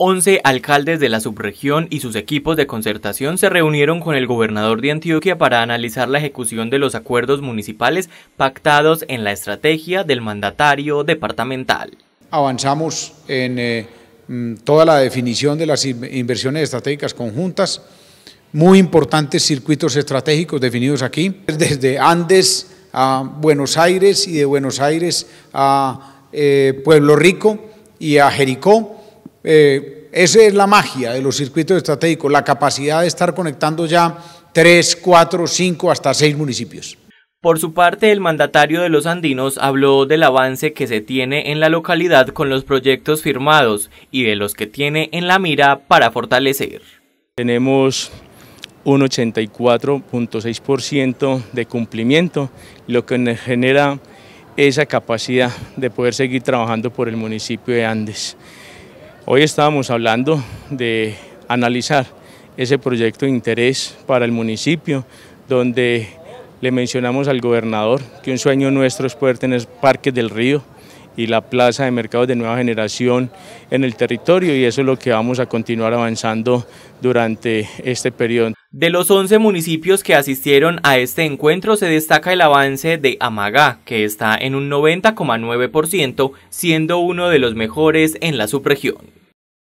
11 alcaldes de la subregión y sus equipos de concertación se reunieron con el gobernador de Antioquia para analizar la ejecución de los acuerdos municipales pactados en la estrategia del mandatario departamental. Avanzamos en eh, mm, toda la definición de las inversiones estratégicas conjuntas, muy importantes circuitos estratégicos definidos aquí, desde Andes a Buenos Aires y de Buenos Aires a eh, Pueblo Rico y a Jericó eh, esa es la magia de los circuitos estratégicos, la capacidad de estar conectando ya tres, cuatro, cinco, hasta seis municipios. Por su parte, el mandatario de los andinos habló del avance que se tiene en la localidad con los proyectos firmados y de los que tiene en la mira para fortalecer. Tenemos un 84.6% de cumplimiento, lo que nos genera esa capacidad de poder seguir trabajando por el municipio de Andes. Hoy estábamos hablando de analizar ese proyecto de interés para el municipio, donde le mencionamos al gobernador que un sueño nuestro es poder tener parques del río y la plaza de mercados de nueva generación en el territorio y eso es lo que vamos a continuar avanzando durante este periodo. De los 11 municipios que asistieron a este encuentro se destaca el avance de Amagá, que está en un 90,9%, siendo uno de los mejores en la subregión.